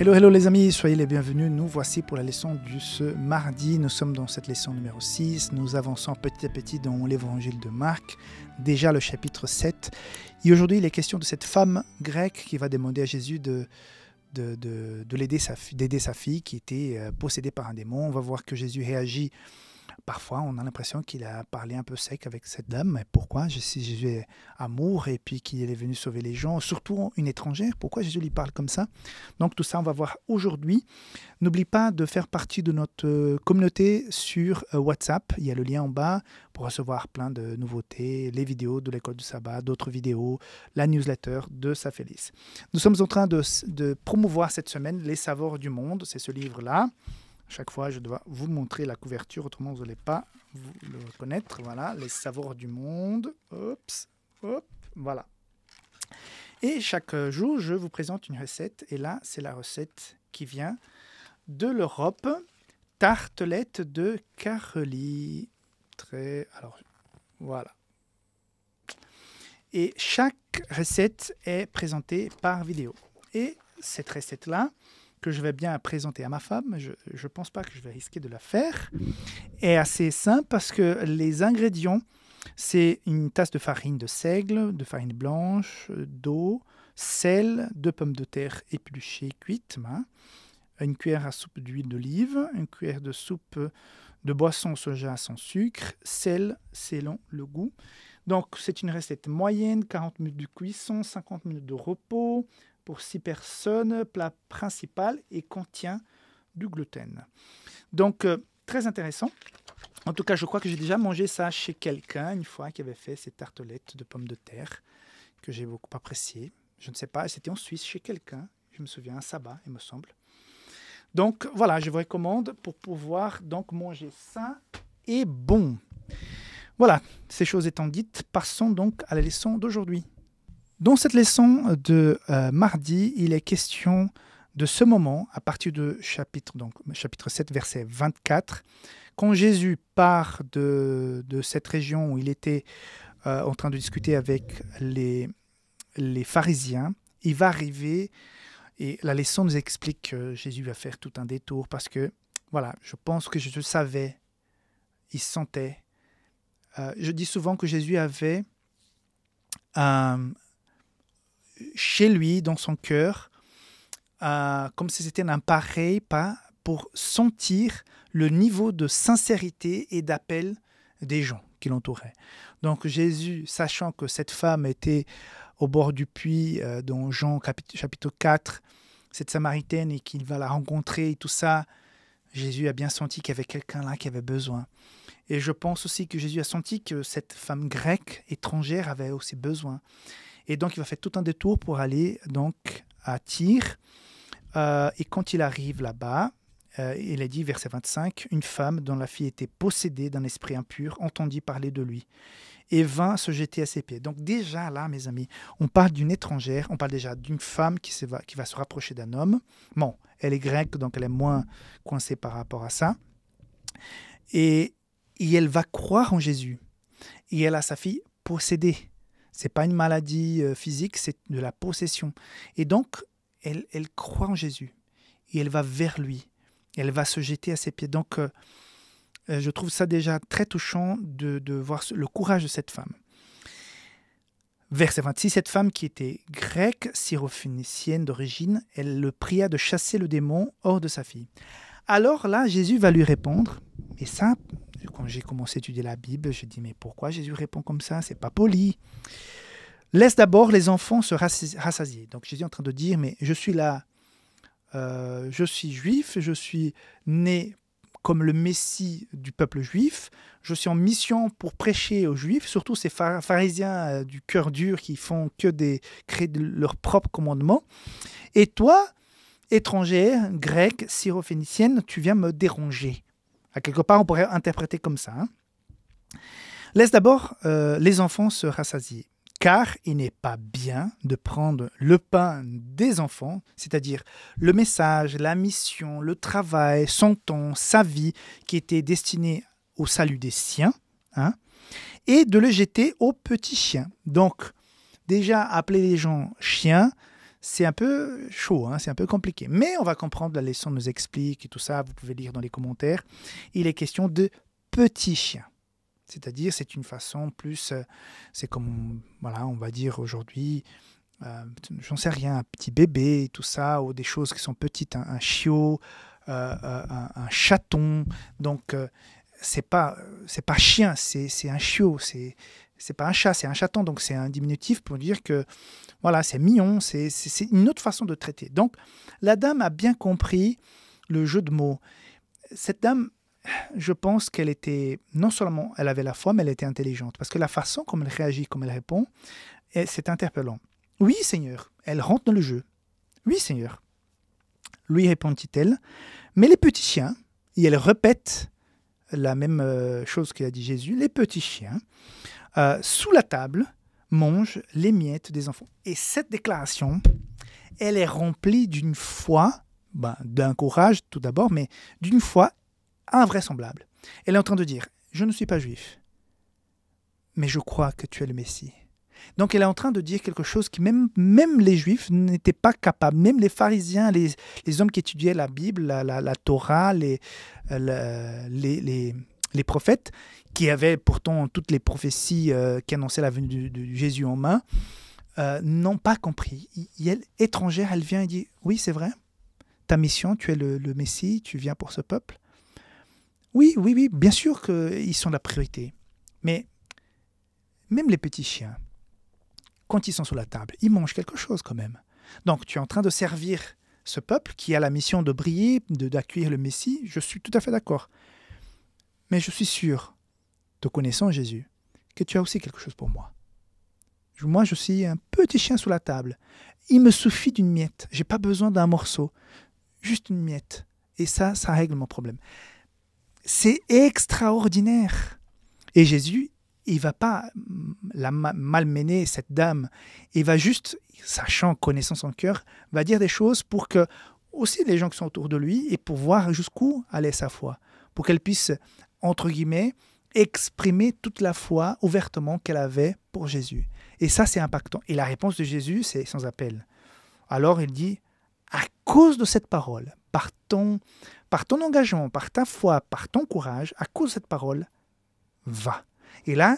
Hello, hello les amis, soyez les bienvenus. Nous voici pour la leçon de ce mardi. Nous sommes dans cette leçon numéro 6. Nous avançons petit à petit dans l'évangile de Marc, déjà le chapitre 7. Et aujourd'hui, il est question de cette femme grecque qui va demander à Jésus de, de, de, de l'aider, d'aider sa fille qui était euh, possédée par un démon. On va voir que Jésus réagit parfois on a l'impression qu'il a parlé un peu sec avec cette dame. Mais pourquoi si Jésus est amour et puis qu'il est venu sauver les gens, surtout une étrangère, pourquoi Jésus lui parle comme ça Donc tout ça, on va voir aujourd'hui. N'oublie pas de faire partie de notre euh, communauté sur euh, WhatsApp. Il y a le lien en bas pour recevoir plein de nouveautés, les vidéos de l'école du sabbat, d'autres vidéos, la newsletter de Safélis. Nous sommes en train de, de promouvoir cette semaine Les Saveurs du Monde, c'est ce livre-là chaque fois, je dois vous montrer la couverture, autrement vous n'allez pas vous le reconnaître. Voilà, les savoirs du monde. Oups, hop, voilà. Et chaque euh, jour, je vous présente une recette. Et là, c'est la recette qui vient de l'Europe. Tartelette de Caroli. Très... Alors, voilà. Et chaque recette est présentée par vidéo. Et cette recette-là, que je vais bien présenter à ma femme. Je ne pense pas que je vais risquer de la faire. est assez simple parce que les ingrédients, c'est une tasse de farine de seigle, de farine blanche, d'eau, sel, deux pommes de terre épluchées cuites, une cuillère à soupe d'huile d'olive, une cuillère de soupe de boisson soja sans sucre, sel, selon le goût. Donc c'est une recette moyenne, 40 minutes de cuisson, 50 minutes de repos, pour six personnes, plat principal et contient du gluten. Donc, euh, très intéressant. En tout cas, je crois que j'ai déjà mangé ça chez quelqu'un une fois qui avait fait ces tartelettes de pommes de terre que j'ai beaucoup apprécié. Je ne sais pas, c'était en Suisse chez quelqu'un, je me souviens, un sabbat, il me semble. Donc voilà, je vous recommande pour pouvoir donc manger ça et bon. Voilà, ces choses étant dites, passons donc à la leçon d'aujourd'hui. Dans cette leçon de euh, mardi, il est question de ce moment, à partir de chapitre, donc, chapitre 7, verset 24, quand Jésus part de, de cette région où il était euh, en train de discuter avec les, les pharisiens, il va arriver, et la leçon nous explique que Jésus va faire tout un détour, parce que, voilà, je pense que Jésus savait, il sentait. Euh, je dis souvent que Jésus avait un chez lui, dans son cœur, euh, comme si c'était un pareil pas pour sentir le niveau de sincérité et d'appel des gens qui l'entouraient. Donc Jésus, sachant que cette femme était au bord du puits euh, dans Jean chapitre 4, cette Samaritaine, et qu'il va la rencontrer et tout ça, Jésus a bien senti qu'il y avait quelqu'un là qui avait besoin. Et je pense aussi que Jésus a senti que cette femme grecque étrangère avait aussi besoin. Et donc, il va faire tout un détour pour aller donc à Tyr. Euh, et quand il arrive là-bas, euh, il est dit, verset 25, une femme dont la fille était possédée d'un esprit impur entendit parler de lui et vint se jeter à ses pieds. Donc déjà là, mes amis, on parle d'une étrangère, on parle déjà d'une femme qui, va, se rapprocher d'un homme. Bon, elle est grecque, donc elle est moins coincée par rapport à ça. Et, et elle va croire en Jésus. Et elle a sa fille possédée. C'est pas une maladie euh, physique, c'est de la possession. Et donc, elle, elle croit en Jésus et elle va vers lui. Elle va se jeter à ses pieds. Donc, euh, euh, je trouve ça déjà très touchant de, voir le courage de cette femme. Verset 26, cette femme qui était grecque, syrophénicienne d'origine, elle le pria de chasser le démon hors de sa fille. Alors là, Jésus va lui répondre, et ça, quand j'ai commencé à étudier la Bible, je dit mais pourquoi Jésus répond comme ça C'est pas poli. Laisse d'abord les enfants se rassasier. Donc Jésus est en train de dire mais je suis là, euh, je suis juif, je suis né comme le Messie du peuple juif, je suis en mission pour prêcher aux juifs, surtout ces pharisiens euh, du cœur dur qui font que des créent leurs propres commandements. Et toi, étrangère, grecque, syrophénicienne, tu viens me déranger quelque part, on pourrait interpréter comme ça. Hein. Laisse d'abord euh, les enfants se rassasier, car il n'est pas bien de prendre le pain des enfants, c'est-à-dire le message, la mission, le travail, son temps, sa vie, qui était destinée au salut des siens, hein, et de le jeter aux petits chiens. Donc, déjà appeler les gens chiens, c'est un peu chaud, hein, c'est un peu compliqué. Mais on va comprendre, la leçon nous explique et tout ça, vous pouvez lire dans les commentaires. Il est question de petits chiens. C'est-à-dire, c'est une façon plus, euh, c'est comme, voilà, on va dire aujourd'hui, euh, j'en sais rien, un petit bébé, et tout ça, ou des choses qui sont petites, un, chiot, euh, un, chaton. Donc, c'est pas, c'est pas chien, c'est un chiot, c'est c'est pas un chat, c'est un chaton, donc c'est un diminutif pour dire que voilà, c'est mignon, c'est une autre façon de traiter. Donc la dame a bien compris le jeu de mots. Cette dame, je pense qu'elle était, non seulement elle avait la foi, mais elle était intelligente, parce que la façon comme elle réagit, comme elle répond, c'est interpellant. Oui, Seigneur, elle rentre dans le jeu. Oui, Seigneur. Lui répondit-elle, mais les petits chiens, et elle répète la même euh, chose qu'a dit Jésus, les petits chiens, euh, sous la table, mange les miettes des enfants. Et cette déclaration, elle est remplie d'une foi, ben, d'un courage tout d'abord, mais d'une foi invraisemblable. Elle est en train de dire, je ne suis pas juif, mais je crois que tu es le Messie. Donc elle est en train de dire quelque chose qui même, même les juifs n'étaient pas capables, même les pharisiens, les, les hommes qui étudiaient la Bible, la, Torah, les euh, les prophètes, qui avaient pourtant toutes les prophéties euh, qui annonçaient la venue de, Jésus en main, euh, n'ont pas compris. elle elle, étrangère, elle vient et dit, oui, c'est vrai, ta mission, tu es le, Messie, tu viens pour ce peuple. Oui, oui, oui, bien sûr qu'ils sont la priorité. Mais même les petits chiens, quand ils sont sous la table, ils mangent quelque chose quand même. Donc tu es en train de servir ce peuple qui a la mission de briller, d'accueillir le Messie, je suis tout à fait d'accord. Mais je suis sûr, te connaissant Jésus, que tu as aussi quelque chose pour moi. Moi, je suis un petit chien sous la table. Il me suffit d'une miette. Je n'ai pas besoin d'un morceau, juste une miette. Et ça, ça règle mon problème. C'est extraordinaire. Et Jésus, il va pas la malmener cette dame. Il va juste, sachant, connaissant son cœur, va dire des choses pour que aussi les gens qui sont autour de lui et pour voir jusqu'où allait sa foi, pour qu'elle puisse entre guillemets, exprimer toute la foi ouvertement qu'elle avait pour Jésus. Et ça, c'est impactant. Et la réponse de Jésus, c'est sans appel. Alors il dit, à cause de cette parole, par ton, par ton engagement, par ta foi, par ton courage, à cause de cette parole, va. Et là,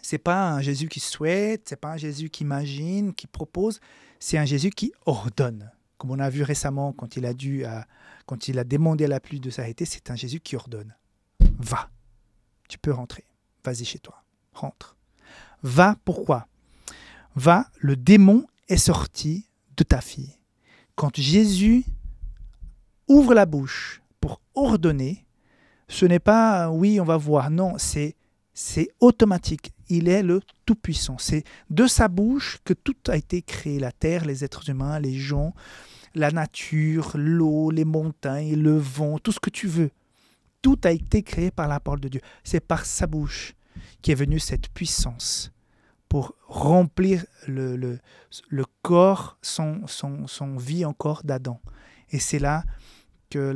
c'est pas un Jésus qui souhaite, c'est pas un Jésus qui imagine, qui propose, c'est un Jésus qui ordonne. Comme on a vu récemment quand il a dû, euh, quand il a demandé à la pluie de s'arrêter, c'est un Jésus qui ordonne. Va. Tu peux rentrer. Vas-y chez toi. Rentre. Va pourquoi Va, le démon est sorti de ta fille. Quand Jésus ouvre la bouche pour ordonner, ce n'est pas euh, oui, on va voir. Non, c'est c'est automatique. Il est le Tout-Puissant. C'est de sa bouche que tout a été créé, la terre, les êtres humains, les gens, la nature, l'eau, les montagnes, le vent, tout ce que tu veux. Tout a été créé par la parole de Dieu. C'est par sa bouche qui est venue cette puissance pour remplir le, le, corps, son, son, son, vie encore d'Adam. Et c'est là que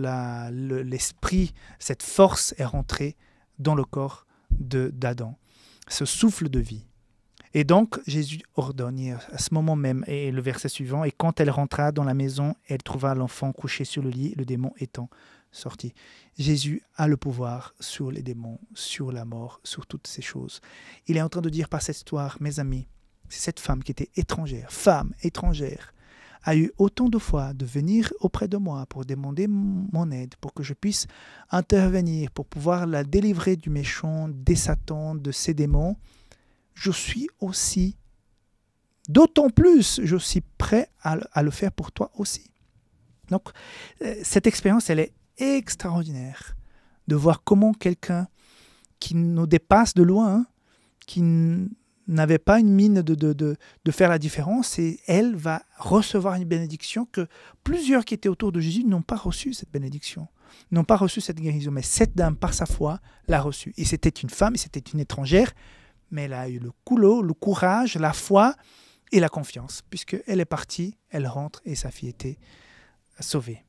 l'esprit, cette force est rentrée dans le corps d'Adam, ce souffle de vie. Et donc Jésus ordonne à ce moment même, et le verset suivant, et quand elle rentra dans la maison, elle trouva l'enfant couché sur le lit, le démon étant sorti. Jésus a le pouvoir sur les démons, sur la mort, sur toutes ces choses. Il est en train de dire par cette histoire, mes amis, c'est cette femme qui était étrangère, femme étrangère, a eu autant de fois de venir auprès de moi pour demander mon aide, pour que je puisse intervenir, pour pouvoir la délivrer du méchant, des satans, de ses démons, je suis aussi, d'autant plus, je suis prêt à le faire pour toi aussi. Donc, euh, cette expérience, elle est extraordinaire de voir comment quelqu'un qui nous dépasse de loin, hein, qui n'avait pas une mine de, de, faire la différence, et elle va recevoir une bénédiction que plusieurs qui étaient autour de Jésus n'ont pas reçu cette bénédiction, n'ont pas reçu cette guérison. Mais cette dame, par sa foi, l'a reçue. Et c'était une femme, et c'était une étrangère, mais elle a eu le coulot, le courage, la foi et la confiance, puisque elle est partie, elle rentre et sa fille était sauvée.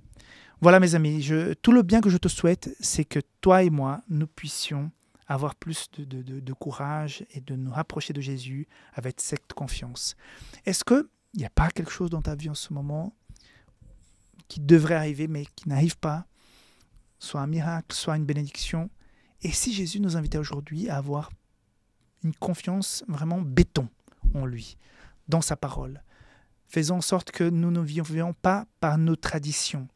Voilà mes amis, tout le bien que je te souhaite, c'est que toi et moi, nous puissions avoir plus de, courage et de nous rapprocher de Jésus avec cette confiance. Est-ce qu'il n'y a pas quelque chose dans ta vie en ce moment qui devrait arriver mais qui n'arrive pas Soit un miracle, soit une bénédiction. Et si Jésus nous invitait aujourd'hui à avoir une confiance vraiment béton en lui, dans sa parole, faisons en sorte que nous ne vivions pas par nos traditions,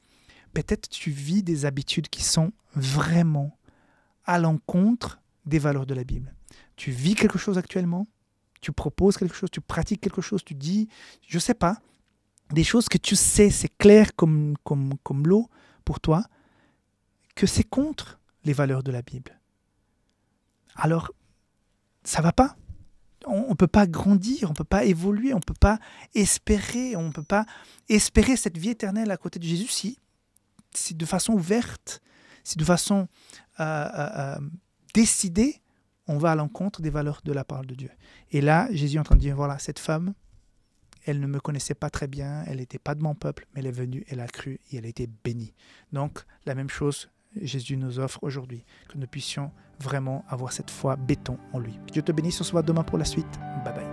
peut-être tu vis des habitudes qui sont vraiment à l'encontre des valeurs de la Bible. Tu vis quelque chose actuellement, tu proposes quelque chose, tu pratiques quelque chose, tu dis, je ne sais pas, des choses que tu sais, c'est clair comme, comme, l'eau pour toi, que c'est contre les valeurs de la Bible. Alors, ça va pas. On ne peut pas grandir, on ne peut pas évoluer, on ne peut pas espérer, on ne peut pas espérer cette vie éternelle à côté de Jésus si si de façon verte, si de façon euh, euh, euh, décidée, on va à l'encontre des valeurs de la parole de Dieu. Et là, Jésus est en train de dire, voilà, cette femme, elle ne me connaissait pas très bien, elle n'était pas de mon peuple, mais elle est venue, elle a cru et elle a été bénie. Donc, la même chose, Jésus nous offre aujourd'hui, que nous puissions vraiment avoir cette foi béton en lui. Que Dieu te bénisse, on se voit demain pour la suite. Bye bye.